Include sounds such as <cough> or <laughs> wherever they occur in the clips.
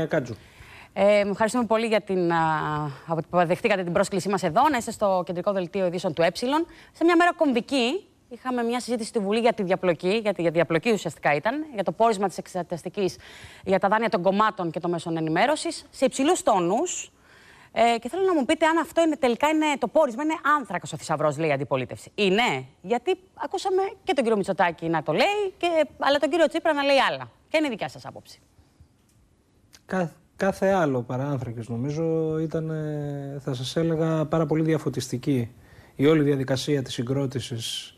Ε, ε, ευχαριστούμε πολύ για την, που δεχτήκατε την πρόσκλησή μας εδώ, να είστε στο κεντρικό δελτίο ειδήσεων του Ε. Σε μια μέρα κομβική, είχαμε μια συζήτηση στη Βουλή για τη διαπλοκή, για τη διαπλοκή ουσιαστικά ήταν, για το πόρισμα της εξεταστικής για τα δάνεια των κομμάτων και των μέσων ενημέρωσης, σε υψηλούς τόνους. Ε, και θέλω να μου πείτε αν αυτό είναι τελικά είναι, το πόρισμα είναι άνθρακα ο θησαυρός, λέει η αντιπολίτευση. Είναι, γιατί ακούσαμε και τον κύριο Μητσοτάκη να το λέει, και, αλλά τον κύριο Τσίπρα να λέει άλλα. Και είναι η δικιά σας άποψη κάθε, άλλο παρά άνθρακες νομίζω ήταν, θα σας έλεγα, πάρα πολύ διαφωτιστική η όλη διαδικασία της συγκρότησης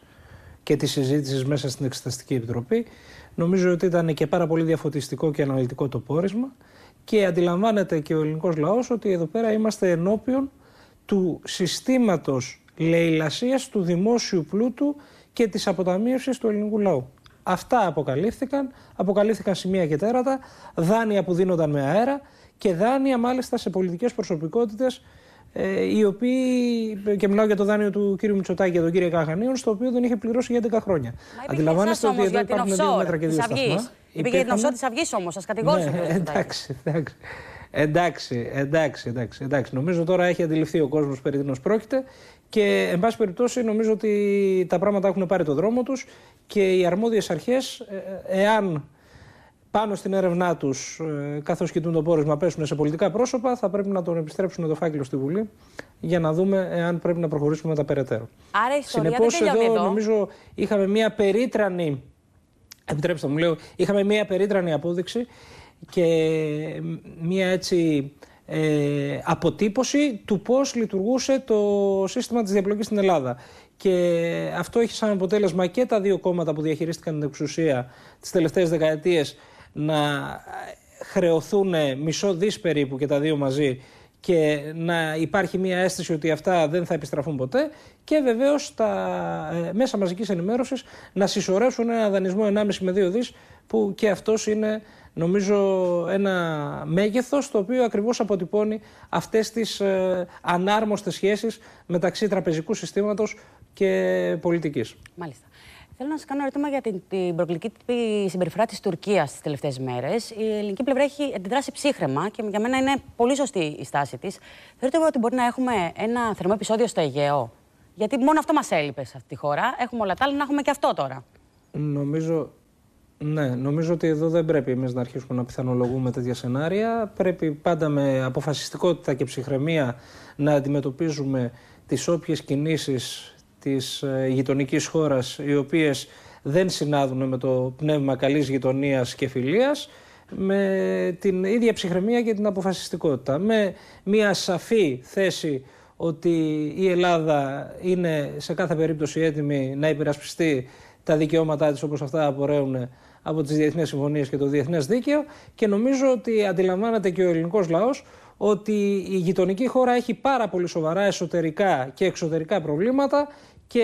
και της συζήτησης μέσα στην Εξεταστική Επιτροπή. Νομίζω ότι ήταν και πάρα πολύ διαφωτιστικό και αναλυτικό το πόρισμα και αντιλαμβάνεται και ο ελληνικός λαός ότι εδώ πέρα είμαστε ενώπιον του συστήματος λαιλασίας του δημόσιου πλούτου και της αποταμίευσης του ελληνικού λαού. Αυτά αποκαλύφθηκαν. Αποκαλύφθηκαν σημεία και τέρατα, δάνεια που δίνονταν με αέρα και δάνεια μάλιστα σε πολιτικές προσωπικότητες. Ε, οι οποίοι, και μιλάω για το δάνειο του κ. Μητσοτάκη και τον κ. Καχανίων, στο οποίο δεν είχε πληρώσει για 10 χρόνια. Μα Αντιλαμβάνεστε ότι εδώ υπάρχουν δύο μέτρα και δύο σταθμά. Υπήρχε για την οψό της Αυγής όμως, σα κατηγόρησε. Ναι, εντάξει, εντάξει. Εντάξει, εντάξει, εντάξει, Νομίζω τώρα έχει αντιληφθεί ο κόσμος περί τίνος πρόκειται και, εν πάση περιπτώσει, νομίζω ότι τα πράγματα έχουν πάρει το δρόμο τους και οι αρμόδιες αρχές, ε, ε, εάν πάνω στην έρευνά τους ε, καθώς κοιτούν το πόρισμα, πέσουν σε πολιτικά πρόσωπα, θα πρέπει να τον επιστρέψουν το φάκελο στη Βουλή για να δούμε εάν πρέπει να προχωρήσουμε τα περαιτέρω. Άρα, ιστορία Συνεπώς, δεν εδώ, εδώ, νομίζω, είχαμε μια περίτρανη. Επιτρέψτε μου, λέω, είχαμε μια περίτρανη απόδειξη και μια έτσι ε, αποτύπωση του πώς λειτουργούσε το σύστημα της διαπλοκής στην Ελλάδα. Και αυτό έχει σαν αποτέλεσμα και τα δύο κόμματα που διαχειρίστηκαν την εξουσία τις τελευταίες δεκαετίες να χρεωθούν μισό δις περίπου και τα δύο μαζί και να υπάρχει μια αίσθηση ότι αυτά δεν θα επιστραφούν ποτέ και βεβαίως τα ε, μέσα μαζικής ενημέρωσης να συσσωρεύσουν ένα δανεισμό 1,5 με 2 δις που και αυτός είναι νομίζω ένα μέγεθος το οποίο ακριβώς αποτυπώνει αυτές τις ε, ανάρμοστες σχέσεις μεταξύ τραπεζικού συστήματος και πολιτικής. Μάλιστα. Θέλω να σας κάνω ερώτημα για την, την προκλητική συμπεριφορά της Τουρκίας τις τελευταίες μέρες. Η ελληνική πλευρά έχει αντιδράσει ψύχρεμα και για μένα είναι πολύ σωστή η στάση της. Θεωρείτε ότι μπορεί να έχουμε ένα θερμό επεισόδιο στο Αιγαίο. Γιατί μόνο αυτό μας έλειπε σε αυτή τη χώρα. Έχουμε όλα τα άλλα, να έχουμε και αυτό τώρα. Νομίζω ναι, νομίζω ότι εδώ δεν πρέπει εμείς να αρχίσουμε να πιθανολογούμε τέτοια σενάρια. Πρέπει πάντα με αποφασιστικότητα και ψυχραιμία να αντιμετωπίζουμε τις όποιες κινήσεις της ε, γειτονικής χώρας οι οποίες δεν συνάδουν με το πνεύμα καλής γειτονίας και φιλίας με την ίδια ψυχραιμία και την αποφασιστικότητα. Με μια σαφή θέση ότι η Ελλάδα είναι σε κάθε περίπτωση έτοιμη να υπερασπιστεί τα δικαιώματά της όπως αυτά απορρέουν από τις Διεθνές συμφωνίες και το διεθνές δίκαιο και νομίζω ότι αντιλαμβάνεται και ο ελληνικός λαός ότι η γειτονική χώρα έχει πάρα πολύ σοβαρά εσωτερικά και εξωτερικά προβλήματα και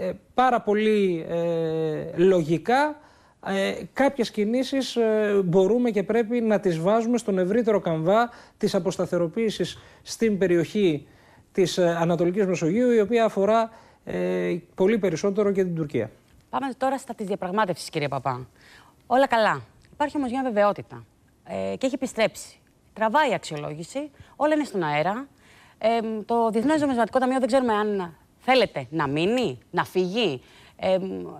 ε, πάρα πολύ ε, λογικά ε, κάποιες κινήσεις ε, μπορούμε και πρέπει να τις βάζουμε στον ευρύτερο καμβά της αποσταθεροποίησης στην περιοχή της Ανατολικής Μεσογείου η οποία αφορά πολύ περισσότερο και την Τουρκία. Πάμε τώρα στα της διαπραγμάτευσης κύριε Παπά. Όλα καλά. Υπάρχει όμως μια βεβαιότητα και έχει επιστρέψει. Τραβάει η αξιολόγηση, όλα είναι στον αέρα. το Διεθνές Νομισματικό Ταμείο δεν ξέρουμε αν Θέλετε να μείνει, να φύγει. Ε,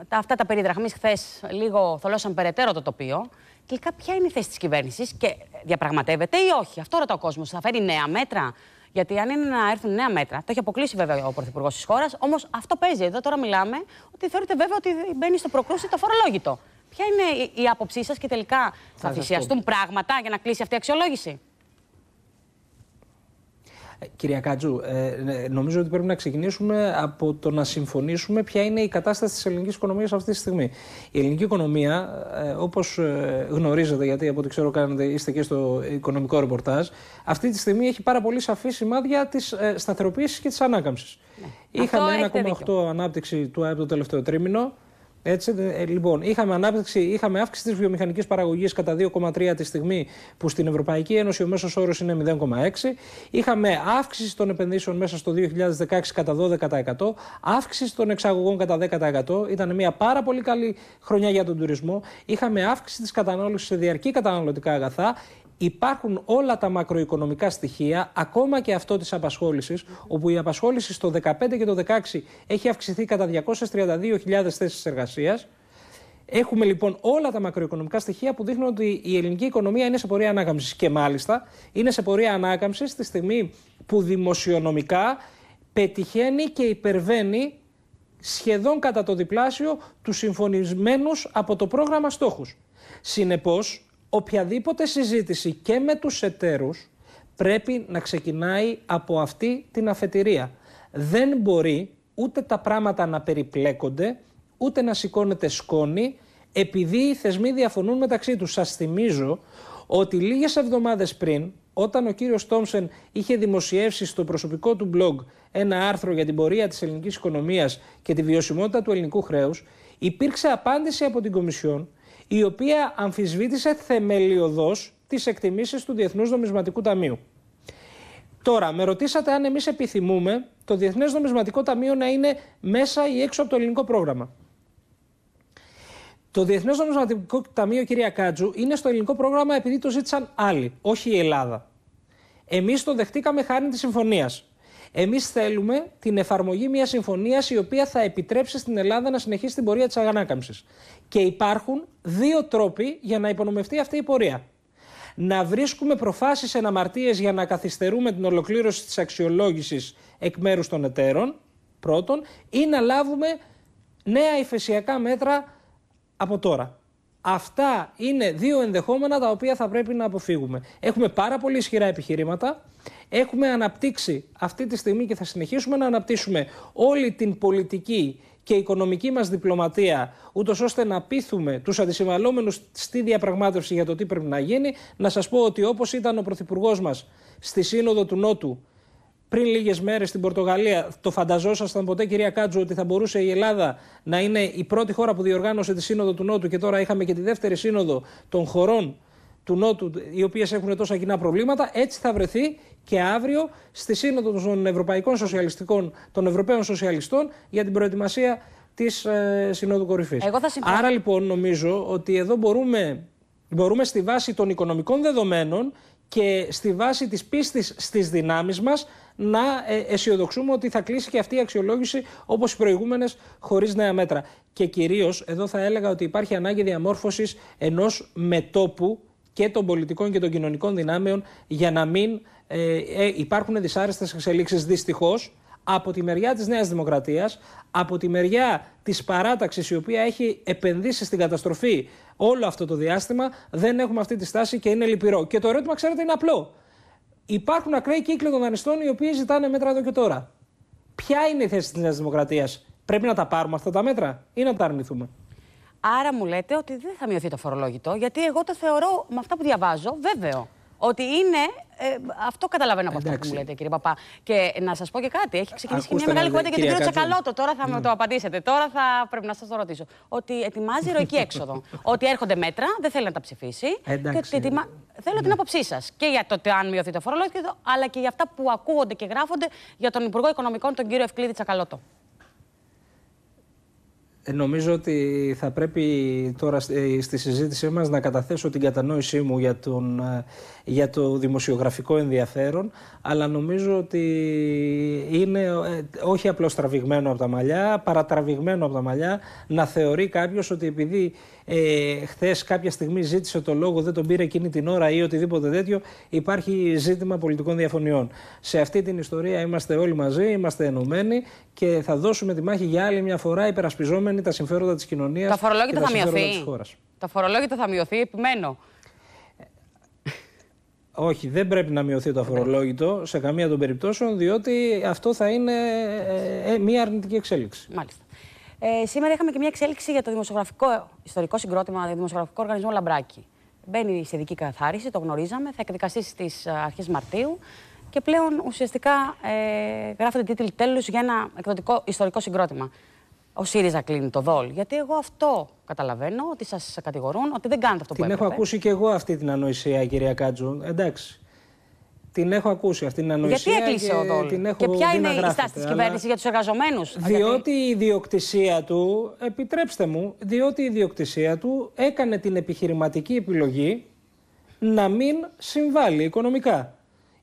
τα, αυτά τα περιδραχμή χθες λίγο θολώσαν περαιτέρω το τοπίο. Τελικά, ποια είναι η θέση της κυβέρνησης και διαπραγματεύεται ή όχι. Αυτό ρωτά ο κόσμος. Θα φέρει νέα μέτρα. Γιατί αν είναι να έρθουν νέα μέτρα, το έχει αποκλείσει βέβαια ο Πρωθυπουργός της χώρας, όμως αυτό παίζει. Εδώ τώρα μιλάμε ότι θεωρείται βέβαια ότι μπαίνει στο προκρούσι το φορολόγητο. Ποια είναι η άποψή σας και τελικά θα θυσιαστούν πράγματα για να κλείσει αυτή η αξιολόγηση. Ε, κυρία Κάτζου, ε, ε, νομίζω ότι πρέπει να ξεκινήσουμε από το να συμφωνήσουμε ποια είναι η κατάσταση της ελληνικής οικονομίας αυτή τη στιγμή. Η ελληνική οικονομία, ε, όπως γνωρίζετε, γιατί από ό,τι ξέρω κάνετε, είστε και στο οικονομικό ρεπορτάζ, αυτή τη στιγμή έχει πάρα πολύ σαφή σημάδια της ε, σταθεροποίησης και της ανάκαμψης. Ναι. Είχαμε 1,8 ανάπτυξη του ΑΕΠ το τελευταίο τρίμηνο. Έτσι, ε, λοιπόν, είχαμε, ανάπτυξη, είχαμε αύξηση της βιομηχανικής παραγωγής κατά 2,3 τη στιγμή, που στην Ευρωπαϊκή Ένωση ο μέσος όρος είναι 0,6. Είχαμε αύξηση των επενδύσεων μέσα στο 2016 κατά 12%, αύξηση των εξαγωγών κατά 10%. Ήταν μια πάρα πολύ καλή χρονιά για τον τουρισμό. Είχαμε αύξηση της κατανάλωσης σε διαρκή καταναλωτικά αγαθά υπάρχουν όλα τα μακροοικονομικά στοιχεία, ακόμα και αυτό της απασχόλησης, όπου η απασχόληση στο 2015 και το 2016 έχει αυξηθεί κατά 232.000 θέσεις εργασίας. Έχουμε λοιπόν όλα τα μακροοικονομικά στοιχεία που δείχνουν ότι η ελληνική οικονομία είναι σε πορεία ανάκαμψης. Και μάλιστα είναι σε πορεία ανάκαμψης στη στιγμή που δημοσιονομικά πετυχαίνει και υπερβαίνει σχεδόν κατά το διπλάσιο τους συμφωνισμένους από το πρόγραμμα στόχους. Συνεπώς οποιαδήποτε συζήτηση και με τους εταίρους πρέπει να ξεκινάει από αυτή την αφετηρία. Δεν μπορεί ούτε τα πράγματα να περιπλέκονται, ούτε να σηκώνεται σκόνη, επειδή οι θεσμοί διαφωνούν μεταξύ τους. Σας θυμίζω ότι λίγες εβδομάδες πριν, όταν ο κύριος Τόμσεν είχε δημοσιεύσει στο προσωπικό του blog ένα άρθρο για την πορεία της ελληνικής οικονομίας και τη βιωσιμότητα του ελληνικού χρέους, υπήρξε απάντηση από την Κομισιόν η οποία αμφισβήτησε θεμελιωδώς τις εκτιμήσεις του Διεθνούς Νομισματικού Ταμείου. Τώρα, με ρωτήσατε αν εμείς επιθυμούμε το Διεθνές Νομισματικό Ταμείο να είναι μέσα ή έξω από το ελληνικό πρόγραμμα. Το Διεθνές Νομισματικό Ταμείο, κυρία Κάτζου, είναι στο ελληνικό πρόγραμμα επειδή το ζήτησαν άλλοι, όχι η Ελλάδα. Εμείς το ελληνικο προγραμμα το διεθνε νομισματικο ταμειο κυρια κατζου ειναι στο ελληνικο προγραμμα επειδη το ζητησαν αλλοι οχι η ελλαδα εμει το δεχτηκαμε χαρη της συμφωνίας. Εμείς θέλουμε την εφαρμογή μιας συμφωνίας η οποία θα επιτρέψει στην Ελλάδα να συνεχίσει την πορεία της αγανάκαμψης. Και υπάρχουν δύο τρόποι για να υπονομευτεί αυτή η πορεία. Να βρίσκουμε προφάσεις εναμαρτίες για να καθυστερούμε την ολοκλήρωση της αξιολόγησης εκ μέρους των εταίρων, πρώτον, ή να λάβουμε νέα υφεσιακά μέτρα από τώρα. Αυτά είναι δύο ενδεχόμενα τα οποία θα πρέπει να αποφύγουμε. Έχουμε πάρα πολύ ισχυρά επιχειρήματα. Έχουμε αναπτύξει αυτή τη στιγμή και θα συνεχίσουμε να αναπτύσσουμε όλη την πολιτική και οικονομική μας διπλωματία, ούτως ώστε να πείθουμε τους αντισυμβαλόμενους στη διαπραγμάτευση για το τι πρέπει να γίνει. Να σας πω ότι όπως ήταν ο Πρωθυπουργός μας στη Σύνοδο του Νότου πριν λίγες μέρες στην Πορτογαλία. Το φανταζόσασταν ποτέ, κυρία Κάτζου, ότι θα μπορούσε η Ελλάδα να είναι η πρώτη χώρα που διοργάνωσε τη Σύνοδο του Νότου και τώρα είχαμε και τη δεύτερη Σύνοδο των χωρών του Νότου, οι οποίες έχουν τόσα κοινά προβλήματα. Έτσι θα βρεθεί και αύριο στη Σύνοδο των Ευρωπαϊκών Σοσιαλιστικών, των Ευρωπαίων Σοσιαλιστών για την προετοιμασία της ε, Συνόδου Κορυφής. Άρα λοιπόν νομίζω ότι εδώ μπορούμε, μπορούμε στη βάση των οικονομικών δεδομένων και στη βάση της πίστης στις δυνάμεις μας να ε, αισιοδοξούμε ότι θα κλείσει και αυτή η αξιολόγηση όπως οι προηγούμενες χωρίς νέα μέτρα. Και κυρίως εδώ θα έλεγα ότι υπάρχει ανάγκη διαμόρφωσης ενός μετόπου και των πολιτικών και των κοινωνικών δυνάμεων για να μην ε, ε, υπάρχουν δυσάρεστες εξελίξεις δυστυχώς από τη μεριά της Νέας Δημοκρατίας, από τη μεριά της παράταξης η οποία έχει επενδύσει στην καταστροφή όλο αυτό το διάστημα, δεν έχουμε αυτή τη στάση και είναι λυπηρό. Και το ερώτημα, ξέρετε, είναι απλό. Υπάρχουν ακραίοι κύκλοι των δανειστών οι οποίοι ζητάνε μέτρα εδώ και τώρα. Ποια είναι η θέση της Νέας Δημοκρατίας. Πρέπει να τα πάρουμε αυτά τα μέτρα ή να τα αρνηθούμε. Άρα μου λέτε ότι δεν θα μειωθεί το φορολόγητο, γιατί εγώ το θεωρώ με αυτά που διαβάζω βέβαιο ότι είναι. Ε, αυτό καταλαβαίνω από Εντάξει. που μου λέτε, κύριε Παπά. Και να σας πω και κάτι. Έχει ξεκινήσει και μια μεγάλη κουβέντα για τον κύριο Τσακαλώτο. Τώρα θα με ναι. το απαντήσετε. Τώρα θα πρέπει να σας το ρωτήσω. Ότι ετοιμάζει Ροϊκή έξοδο. <laughs> ότι έρχονται μέτρα, δεν θέλει να τα ψηφίσει. Θέλω την ναι. άποψή σας και για το αν μειωθεί το φορολόγιο, αλλά και για αυτά που ακούγονται και γράφονται για τον Υπουργό Οικονομικών, τον κύριο Ευκλήδη Τσακαλώτο. Ε, νομίζω ότι θα πρέπει τώρα ε, στη συζήτησή μας να καταθέσω την κατανόησή μου για, τον, ε, για το δημοσιογραφικό ενδιαφέρον αλλά νομίζω ότι είναι όχι απλώς τραβηγμένο από τα μαλλιά, παρατραβηγμένο από τα μαλλιά να θεωρεί κάποιος ότι επειδή ε, χθες κάποια στιγμή ζήτησε το λόγο, δεν τον πήρε εκείνη την ώρα ή οτιδήποτε τέτοιο, υπάρχει ζήτημα πολιτικών διαφωνιών. Σε αυτή την ιστορία είμαστε όλοι μαζί, είμαστε ενωμένοι και θα δώσουμε τη μάχη για άλλη μια φορά υπερασπιζόμενοι τα συμφέροντα της κοινωνίας και τα συμφέροντα της χώρας. Τα φορολόγητα θα μειωθεί, επιμένω. Όχι, δεν πρέπει να μειωθεί το αφορολόγητο σε καμία των περιπτώσεων, διότι αυτό θα είναι ε, ε, μια αρνητική εξέλιξη. Μάλιστα. Ε, σήμερα είχαμε και μια εξέλιξη για το δημοσιογραφικό ιστορικό συγκρότημα, το δημοσιογραφικό οργανισμό Λαμπράκη. Μπαίνει σε δική καθάριση, το γνωρίζαμε, θα εκδικαστεί στις ε, αρχές Μαρτίου και πλέον ουσιαστικά ε, γράφεται τίτλοι τέλους για ένα εκδοτικό ιστορικό συγκρότημα ο ΣΥΡΙΖΑ κλείνει το δόλ. Γιατί εγώ αυτό καταλαβαίνω, ότι σας κατηγορούν ότι δεν κάνετε αυτό την που έπρεπε. Την έχω ακούσει και εγώ αυτή την ανοησία, κυρία Κάτζου. Εντάξει. Την έχω ακούσει αυτή την ανοησία. Γιατί έκλεισε ο δόλ. Την και ποια είναι η στάση της κυβέρνησης για τους εργαζομένους. Διότι η ιδιοκτησία του, επιτρέψτε μου, διότι η ιδιοκτησία του έκανε την επιχειρηματική επιλογή να μην συμβάλλει οικονομικά.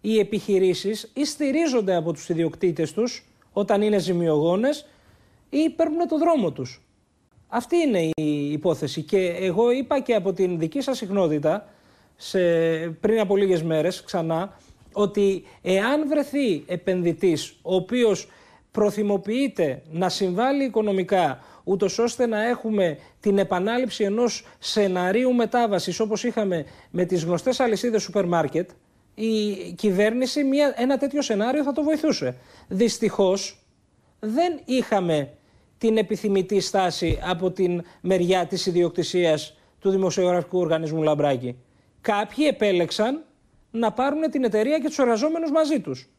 Οι επιχειρήσεις ή από τους ιδιοκτήτες τους όταν είναι ζημιογόνες ή παίρνουν το δρόμο τους. Αυτή είναι η υπόθεση και εγώ είπα και από την δική σας συχνότητα σε, πριν από λίγες μέρες ξανά ότι εάν βρεθεί επενδυτής ο οποίος προθυμοποιείται να συμβάλλει οικονομικά ούτως ώστε να έχουμε την επανάληψη ενός σεναρίου μετάβασης όπως είχαμε με τις γνωστές αλυσίδες σούπερ μάρκετ η κυβέρνηση μια, ένα τέτοιο σενάριο θα το βοηθούσε. Δυστυχώς δεν είχαμε την επιθυμητή στάση από την μεριά της ιδιοκτησίας του δημοσιογραφικού οργανισμού Λαμπράκη. Κάποιοι επέλεξαν να πάρουν την εταιρεία και τους εργαζόμενους μαζί τους.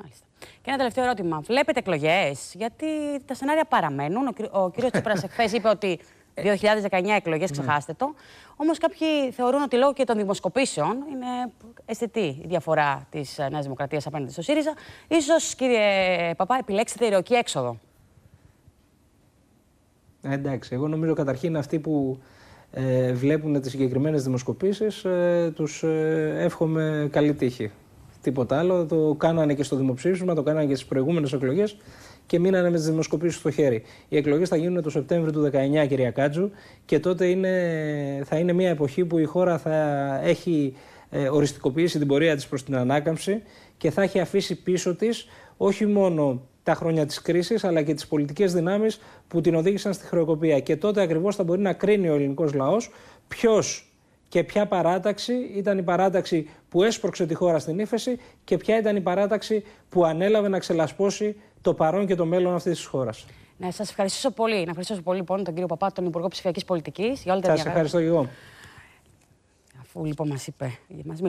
Μάλιστα. Και ένα τελευταίο ερώτημα. Βλέπετε εκλογές, γιατί τα σενάρια παραμένουν. Ο, κύριος <laughs> Τσίπρας κύριο είπε ότι 2019 εκλογές, ναι. ξεχάστε το. Όμως κάποιοι θεωρούν ότι λόγω και των δημοσκοπήσεων είναι αισθητή η διαφορά της ε, Νέας Δημοκρατίας απέναντι στο ΣΥΡΙΖΑ. σω, κύριε Παπά, επιλέξετε ηρωική έξοδο. Ε, εντάξει, εγώ νομίζω καταρχήν αυτοί που ε, βλέπουν τις συγκεκριμένες δημοσκοπήσεις ε, τους ε, εύχομαι καλή τύχη. Τίποτα άλλο, το κάνανε και στο δημοψήφισμα, το κάνανε και στις προηγούμενες εκλογές και μείνανε με τις δημοσκοπήσεις στο χέρι. Οι εκλογές θα γίνουν το Σεπτέμβριο του 19, κυρία Κάτζου, και τότε είναι, θα είναι μια εποχή που η χώρα θα έχει ε, οριστικοποιήσει την πορεία της προς την ανάκαμψη και θα έχει αφήσει πίσω της όχι μόνο τα χρόνια της κρίσης, αλλά και τις πολιτικές δυνάμεις που την οδήγησαν στη χρεοκοπία. Και τότε ακριβώς θα μπορεί να κρίνει ο ελληνικός λαός ποιος και ποια παράταξη ήταν η παράταξη που έσπρωξε τη χώρα στην ύφεση και ποια ήταν η παράταξη που ανέλαβε να ξελασπώσει το παρόν και το μέλλον αυτής της χώρας. Ναι, σας ευχαριστήσω πολύ. Να ευχαριστήσω πολύ λοιπόν τον κύριο Παπά, τον Υπουργό Ψηφιακής Πολιτικής, για ευχαριστώ και εγώ. Αφού λοιπόν μας είπε.